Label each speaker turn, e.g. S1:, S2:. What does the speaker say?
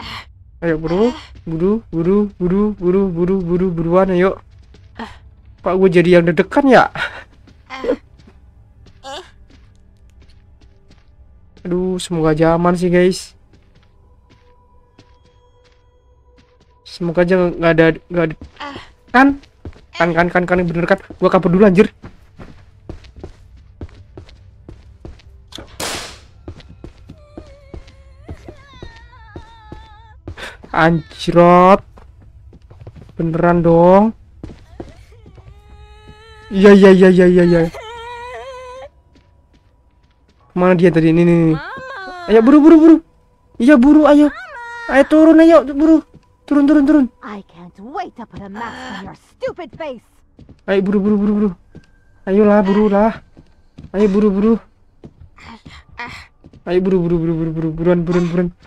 S1: Eh, ayo buru, buru, buru, buru, buru, buru, buru, buruan ayo. Pak gue jadi yang dedekan ya. Aduh, semoga zaman sih guys. Semoga aja nggak ada nggak ada. Kan? Kan kan kan kan bener kan? Gue kabur dulu anjir. Anjrot. Beneran dong. Iya iya iya iya iya iya. Mana dia tadi? Ini nih. Ayo buru buru buru. Iya buru ayo. Ayo turun ayo buru. Turun turun turun.
S2: Ayo
S3: buru buru buru buru. Ayolah buru lah. Ayo buru buru.
S4: Ayo buru buru buru buru buru buruan buruan buruan.